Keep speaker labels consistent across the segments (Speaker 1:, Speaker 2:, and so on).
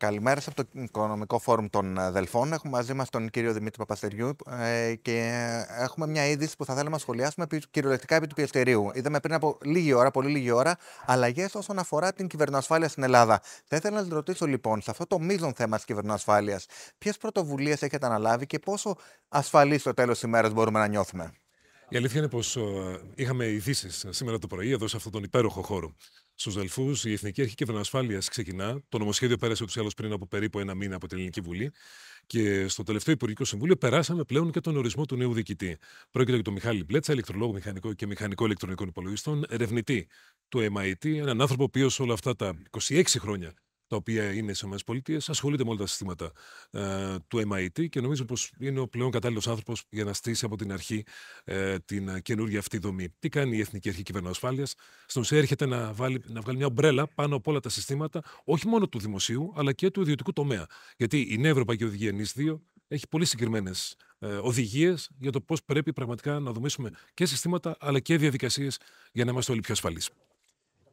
Speaker 1: Καλημέρα από το Οικονομικό Φόρουμ των ε, Δελφών. Έχουμε μαζί μας τον κύριο Δημήτρη Παπαστεριού ε, και έχουμε μια είδηση που θα θέλαμε να σχολιάσουμε κυριολεκτικά επί του πιεστηρίου. Είδαμε πριν από λίγη ώρα, πολύ λίγη ώρα, αλλαγές όσον αφορά την κυβερνοασφάλεια στην Ελλάδα. Θα ήθελα να σας ρωτήσω λοιπόν, σε αυτό το μείζον θέμα της κυβερνοασφάλειας, ποιες πρωτοβουλίες έχετε αναλάβει και πόσο ασφαλή στο τέλος της ημέρας μπορούμε να νιώθουμε.
Speaker 2: Η αλήθεια είναι πως ε, είχαμε ειδήσεις σήμερα το πρωί εδώ σε αυτόν τον υπέροχο χώρο Στους Δελφούς, η Εθνική Αρχή Κυβερνοασφάλειας ξεκινά. Το νομοσχέδιο πέρασε ούτως ή άλλως πριν από περίπου ένα μήνα από την Ελληνική Βουλή. Και στο τελευταίο Υπουργικό Συμβούλιο περάσαμε πλέον και τον ορισμό του νέου διοικητή. Πρόκειται για τον Μιχάλη Μπλέτσα, ηλεκτρολόγο μηχανικό και μηχανικό ηλεκτρονικών υπολογιστών, ερευνητή του MIT, έναν άνθρωπο ο όλα αυτά τα 26 χρόνια τα οποία είναι στις ΗΠΑ, ασχολείται με όλα τα συστήματα ε, του MIT και νομίζω πως είναι ο πλέον κατάλληλος άνθρωπος για να στήσει από την αρχή ε, την καινούργια αυτή δομή. Τι κάνει η Εθνική Αρχή ασφάλειας Στον ΣΕ έρχεται να, βάλει, να βγάλει μια ομπρέλα πάνω από όλα τα συστήματα, όχι μόνο του δημοσίου, αλλά και του ιδιωτικού τομέα. Γιατί η Νέα Ευρωπαϊκή Οδηγία NIS 2 έχει πολύ συγκεκριμένες ε, οδηγίες για το πώς πρέπει πραγματικά να δομήσουμε και συστήματα αλλά και διαδικασίες για να είμαστε όλοι πιο ασφαλείς.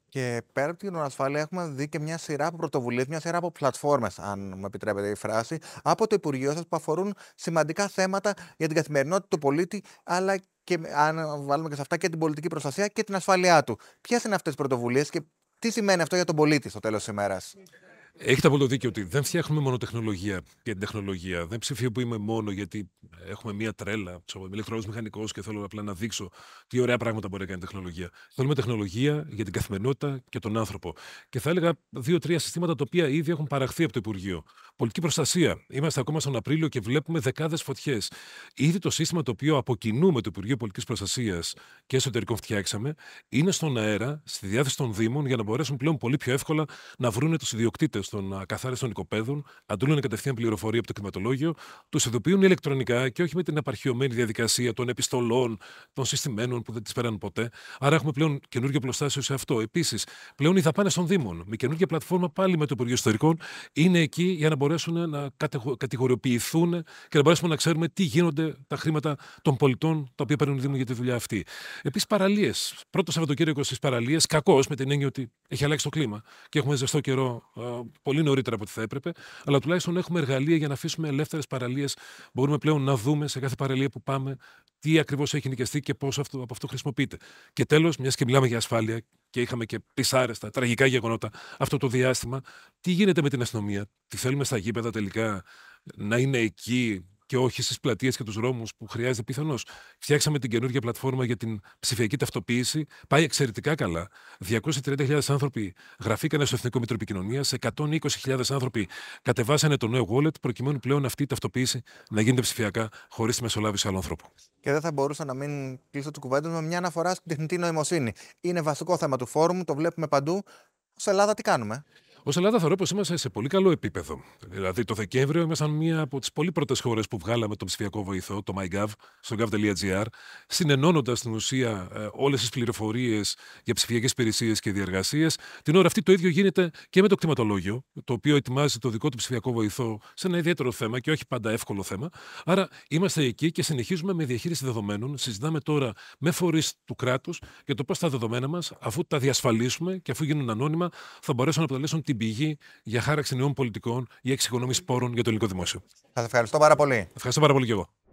Speaker 1: Και πέρα από την ασφάλεια, έχουμε δει και μια σειρά από πρωτοβουλίες, μια σειρά από πλατφόρμες, αν μου επιτρέπετε η φράση, από το Υπουργείο σας που αφορούν σημαντικά θέματα για την καθημερινότητα του πολίτη, αλλά και αν βάλουμε και σε αυτά και την πολιτική προστασία και την ασφάλειά του. Ποιες είναι αυτές τις πρωτοβουλίες και τι σημαίνει αυτό για τον πολίτη στο
Speaker 2: τέλος της ημέρας. Έχετε απόλυτο δίκιο ότι δεν φτιάχνουμε μόνο τεχνολογία για την τεχνολογία. Δεν είμαι μόνο γιατί έχουμε μία τρέλα. Είμαι ηλεκτρολόγος μηχανικός και θέλω απλά να δείξω τι ωραία πράγματα μπορεί να κάνει η τεχνολογία. Θέλουμε τεχνολογία για την καθημερινότητα και τον άνθρωπο. Και θα έλεγα δύο-τρία συστήματα τα οποία ήδη έχουν παραχθεί από το Υπουργείο. Πολιτική προστασία. Είμαστε ακόμα στον Απρίλιο και βλέπουμε δεκάδες φωτιές. Ήδη το σύστημα το οποίο από το Υπουργείο Πολιτικής Προστασίας και Εσωτερικών φτιάξαμε είναι στον αέρα, στη διάθεση των Δήμων, για να μπορέσουν πλέον πολύ πιο εύκολα να βρουν τους ιδιοκτήτες των ακαθάριστων οικοπαίδων, αντλούν κατευθείαν πληροφορία από το κλιματολόγιο, τους ειδοποιούν ηλεκτρονικά και όχι με την απαρχιωμένη διαδικασία των επιστολών, των συστημένων που δεν τις πέραν ποτέ. Άρα έχουμε πλέον καινούργιο πλωστάσιο σε αυτό. Επίσης, πλέον οι δαπάνες των Δήμων με καινούργια πλατφόρμα πάλι με το Υπουργείο Ιστορικών είναι εκεί για να μπορέσουν μπορέσουν να κατηγοριοποιηθούν και να μπορέσουμε να ξέρουμε τι γίνονται τα χρήματα των πολιτών τα οποία παίρνουν δίνουν για τη δουλειά αυτή. Επίσης, παραλίες. Πρώτο Σαββατοκύριακο στις παραλίες, κακώς με την έννοια ότι έχει αλλάξει το κλίμα και έχουμε ζεστό καιρό πολύ νωρίτερα από ό,τι θα έπρεπε, αλλά τουλάχιστον έχουμε εργαλεία για να αφήσουμε ελεύθερες παραλίες. Μπορούμε πλέον να δούμε σε κάθε παραλία που πάμε τι ακριβώς έχει νοικιαστεί και πώς αυτό, από αυτό χρησιμοποιείται. Και τέλος, μιας και μιλάμε για ασφάλεια και είχαμε και δυσάρεστα, τραγικά γεγονότα αυτό το διάστημα, τι γίνεται με την αστυνομία, τι θέλουμε στα γήπεδα τελικά να είναι εκεί και όχι στις πλατείες και τους δρόμους που χρειάζεται πιθανώς. Φτιάξαμε την καινούργια πλατφόρμα για την ψηφιακή ταυτοποίηση. Πάει εξαιρετικά καλά. 230.000 άνθρωποι γραφήκανε στο Εθνικό Μήτρο Επικοινωνία. 120.000 άνθρωποι κατεβάσανε το νέο wallet προκειμένου πλέον αυτή η ταυτοποίηση να γίνεται ψηφιακά χωρίς τη μεσολάβηση άλλων ανθρώπων.
Speaker 1: Και δεν θα μπορούσα να μην κλείσω του κουβέντα με μια αναφορά στην τεχνητή νοημοσύνη. Είναι βασικό θέμα του φόρουμ, το βλέπουμε παντού. Σε Ελλάδα τι κάνουμε.
Speaker 2: Ω Ελλάδα θεωρώ πως είμαστε σε πολύ καλό επίπεδο. Δηλαδή, το Δεκέμβριο ήμασταν μία από τις πολύ πρώτες χώρες που βγάλαμε τον ψηφιακό βοηθό, το MyGov, στο gov.gr, συνενώνοντας στην ουσία ε, όλες τις πληροφορίες για ψηφιακές υπηρεσίες και διεργασίες. Την ώρα αυτή το ίδιο γίνεται και με το κτηματολόγιο, το οποίο ετοιμάζει το δικό του ψηφιακό βοηθό σε ένα ιδιαίτερο θέμα και όχι πάντα εύκολο θέμα. Άρα, είμαστε εκεί και συνεχίζουμε με διαχείριση δεδομένων. Συζητάμε τώρα με φορείς του κράτους για το πώς τα δεδομένα μας, αφού τα διασφαλίσουμε και αφού γίνουν ανώνυμα, θα μπορέσουν να αποτελέσουν την την πηγή για χάραξη νέων πολιτικών, ή εξοικονόμηση πόρων για το ελληνικό δημόσιο.
Speaker 1: Σας ευχαριστώ πάρα πολύ.
Speaker 2: Ευχαριστώ πάρα πολύ και εγώ.